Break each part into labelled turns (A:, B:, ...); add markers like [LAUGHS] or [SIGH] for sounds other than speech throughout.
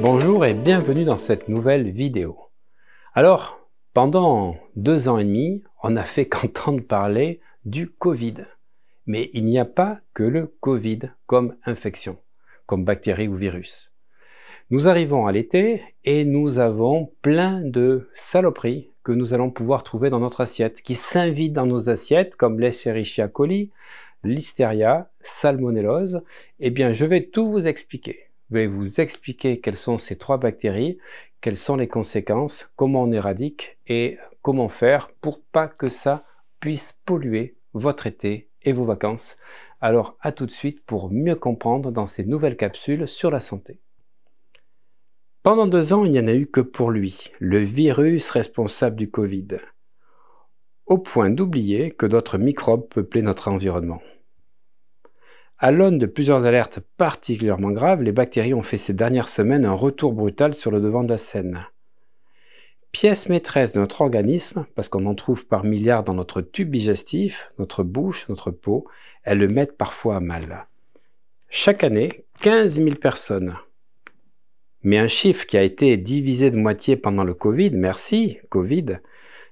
A: Bonjour et bienvenue dans cette nouvelle vidéo. Alors, pendant deux ans et demi, on n'a fait [LAUGHS] qu'entendre parler du Covid. Mais il n'y a pas que le Covid comme infection, comme bactérie ou virus. Nous arrivons à l'été et nous avons plein de saloperies que nous allons pouvoir trouver dans notre assiette, qui s'invitent dans nos assiettes, comme l'Escherichia coli, l'Listeria, Salmonellose. Eh bien, je vais tout vous expliquer. Je vais vous expliquer quelles sont ces trois bactéries, quelles sont les conséquences, comment on éradique et comment faire pour pas que ça puisse polluer votre été et vos vacances. Alors à tout de suite pour mieux comprendre dans ces nouvelles capsules sur la santé. Pendant deux ans, il n'y en a eu que pour lui, le virus responsable du Covid, au point d'oublier que d'autres microbes peuplaient notre environnement. À l'aune de plusieurs alertes particulièrement graves, les bactéries ont fait ces dernières semaines un retour brutal sur le devant de la scène. Pièce maîtresse de notre organisme, parce qu'on en trouve par milliards dans notre tube digestif, notre bouche, notre peau, elles le mettent parfois à mal. Chaque année, 15 000 personnes, mais un chiffre qui a été divisé de moitié pendant le Covid, merci Covid,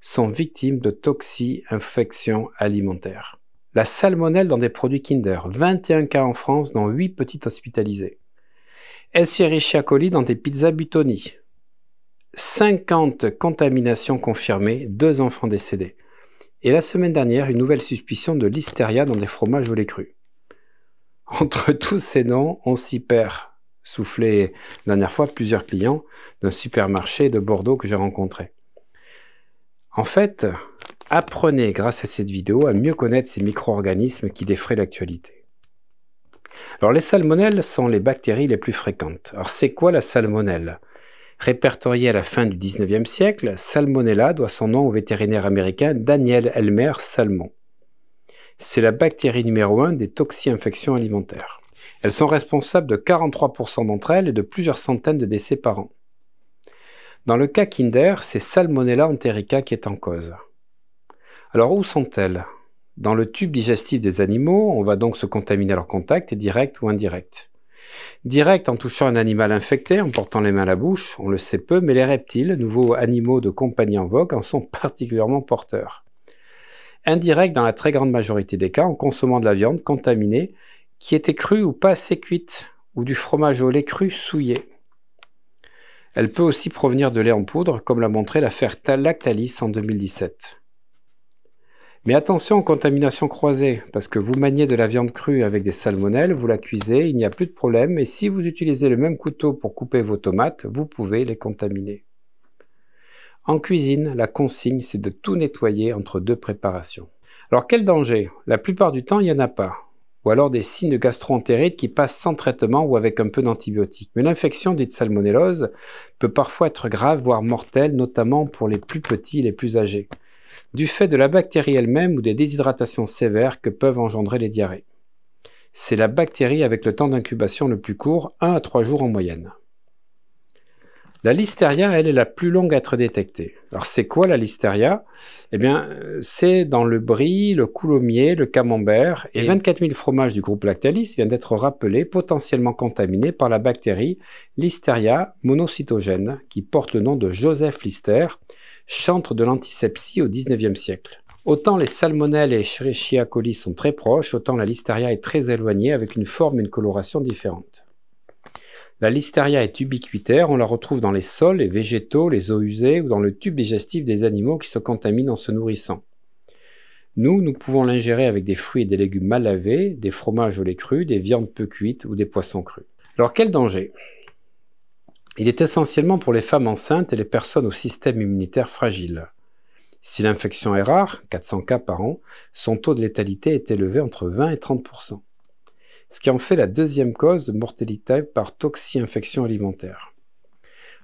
A: sont victimes de toxi-infections alimentaires. La salmonelle dans des produits Kinder, 21 cas en France, dont 8 petites hospitalisées. Escherichia coli dans des pizzas Butoni. 50 contaminations confirmées, 2 enfants décédés. Et la semaine dernière, une nouvelle suspicion de listeria dans des fromages au lait cru. Entre tous ces noms, on s'y perd soufflé dernière fois plusieurs clients d'un supermarché de Bordeaux que j'ai rencontré. En fait, apprenez grâce à cette vidéo à mieux connaître ces micro-organismes qui défraient l'actualité. Alors les salmonelles sont les bactéries les plus fréquentes. Alors c'est quoi la salmonelle Répertoriée à la fin du 19e siècle, Salmonella doit son nom au vétérinaire américain Daniel Elmer Salmon. C'est la bactérie numéro 1 des toxi-infections alimentaires. Elles sont responsables de 43% d'entre elles et de plusieurs centaines de décès par an. Dans le cas Kinder, c'est Salmonella enterica qui est en cause. Alors où sont-elles Dans le tube digestif des animaux, on va donc se contaminer à leur contact, direct ou indirect. Direct en touchant un animal infecté, en portant les mains à la bouche, on le sait peu, mais les reptiles, nouveaux animaux de compagnie en vogue, en sont [LAUGHS] particulièrement porteurs. Indirect dans la très grande majorité des cas, en consommant de la viande contaminée qui était cru ou pas assez cuite, ou du fromage au lait cru souillé. Elle peut aussi provenir de lait en poudre, comme l'a montré l'affaire Lactalis en 2017. Mais attention aux contaminations croisées, parce que vous maniez de la viande crue avec des salmonelles, vous la cuisez, il n'y a plus de problème, et si vous utilisez le même couteau pour couper vos tomates, vous pouvez les contaminer. En cuisine, la consigne, c'est de tout nettoyer entre deux préparations. Alors quel danger La plupart du temps, il n'y en a pas ou alors des signes de gastroentérite qui passent sans traitement ou avec un peu d'antibiotiques. Mais l'infection dite salmonellose peut parfois être grave, voire mortelle, notamment pour les plus petits et les plus âgés, du fait de la bactérie elle-même ou des déshydratations sévères que peuvent engendrer les diarrhées. C'est la bactérie avec le temps d'incubation le plus court, 1 à 3 jours en moyenne. La listeria, elle, est la plus longue à être détectée. Alors, c'est quoi la listeria Eh bien, c'est dans le brie, le coulommier, le camembert et 24 000 fromages du groupe Lactalis viennent d'être rappelés potentiellement contaminés par la bactérie Listeria monocytogène, qui porte le nom de Joseph Lister, chantre de l'antisepsie au XIXe siècle. Autant les salmonelles et Escherichia coli sont très proches, autant la listeria est très éloignée avec une forme et une coloration différentes. La listeria est ubiquitaire, on la retrouve dans les sols, les végétaux, les eaux usées ou dans le tube digestif des animaux qui se contaminent en se nourrissant. Nous, nous pouvons l'ingérer avec des fruits et des légumes mal lavés, des fromages au lait cru, des viandes peu cuites ou des poissons crus. Alors quel danger Il est essentiellement pour les femmes enceintes et les personnes au système immunitaire fragile. Si l'infection est rare, 400 cas par an, son taux de létalité est élevé entre 20 et 30 ce qui en fait la deuxième cause de mortalité par toxi-infection alimentaire.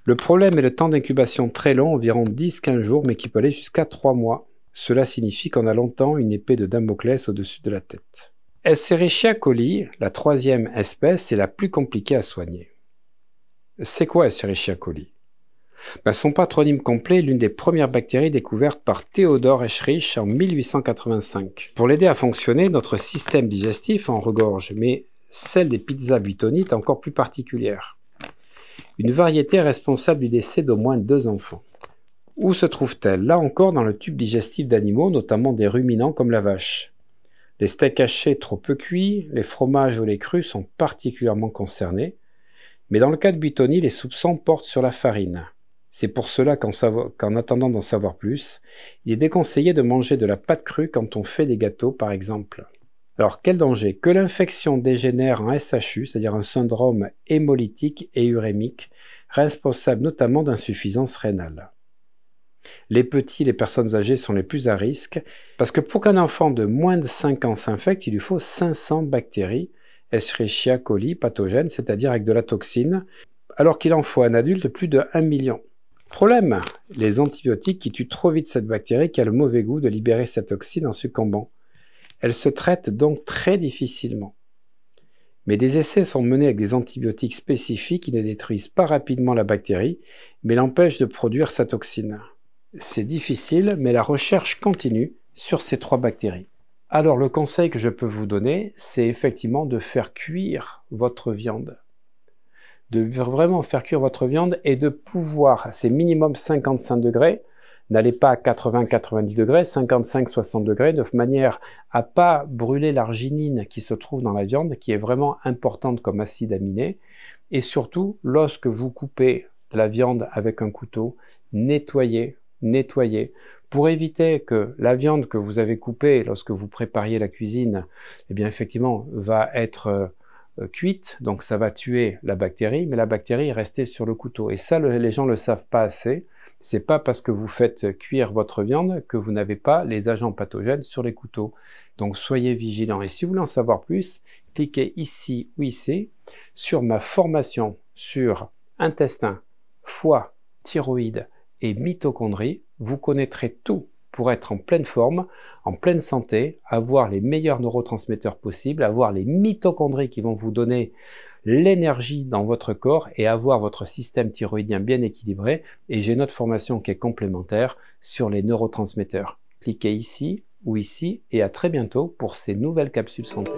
A: Le problème est le temps d'incubation très long, environ 10-15 jours, mais qui peut aller jusqu'à 3 mois. Cela signifie qu'on a longtemps une épée de Damoclès au-dessus de la tête. Escherichia coli, la troisième espèce, est la plus compliquée à soigner. C'est quoi Escherichia coli son patronyme complet est l'une des premières bactéries découvertes par Théodore Escherich en 1885. Pour l'aider à fonctionner, notre système digestif en regorge, mais celle des pizzas butonites encore plus particulière. Une variété responsable du décès d'au moins deux enfants. Où se trouve-t-elle Là encore dans le tube digestif d'animaux, notamment des ruminants comme la vache. Les steaks hachés trop peu cuits, les fromages ou les crus sont particulièrement concernés, mais dans le cas de butonite, les soupçons portent sur la farine. C'est pour cela qu'en, attendant d'en savoir plus, il est déconseillé de manger de la pâte crue quand on fait des gâteaux par exemple. Alors quel danger Que l'infection dégénère en SHU, c'est-à-dire un syndrome hémolytique et urémique, responsable notamment d'insuffisance rénale. Les petits, les personnes âgées sont les plus à risque, parce que pour qu'un enfant de moins de 5 ans s'infecte, il lui faut 500 bactéries, Escherichia coli pathogènes, c'est-à-dire avec de la toxine, alors qu'il en faut un adulte plus de 1 million. Problème les antibiotiques qui tuent trop vite cette bactérie qui a le mauvais goût de libérer sa toxine en succombant. Elle se traite donc très difficilement. Mais des essais sont menés avec des antibiotiques spécifiques qui ne détruisent pas rapidement la bactérie, mais l'empêchent de produire sa toxine. C'est difficile, mais la recherche continue sur ces trois bactéries. Alors le conseil que je peux vous donner, c'est effectivement de faire cuire votre viande de vraiment faire cuire votre viande et de pouvoir, c'est minimum 55 degrés, n'allez pas à 80-90 degrés, 55-60 degrés, de manière à pas brûler l'arginine qui se trouve dans la viande, qui est vraiment importante comme acide aminé. Et surtout, lorsque vous coupez la viande avec un couteau, nettoyez, nettoyez, pour éviter que la viande que vous avez coupée lorsque vous prépariez la cuisine, eh bien effectivement, va être euh, euh, cuite, donc ça va tuer la bactérie, mais la bactérie est restée sur le couteau. Et ça, les gens ne le savent pas assez. C'est pas parce que vous faites cuire votre viande que vous n'avez pas les agents pathogènes sur les couteaux. Donc soyez vigilants. Et si vous voulez en savoir plus, cliquez ici ou ici sur ma formation sur intestin, foie, thyroïde et mitochondrie. Vous connaîtrez tout pour être en pleine forme, en pleine santé, avoir les meilleurs neurotransmetteurs possibles, avoir les mitochondries qui vont vous donner l'énergie dans votre corps et avoir votre système thyroïdien bien équilibré. Et j'ai une autre formation qui est complémentaire sur les neurotransmetteurs. Cliquez ici ou ici et à très bientôt pour ces nouvelles capsules santé.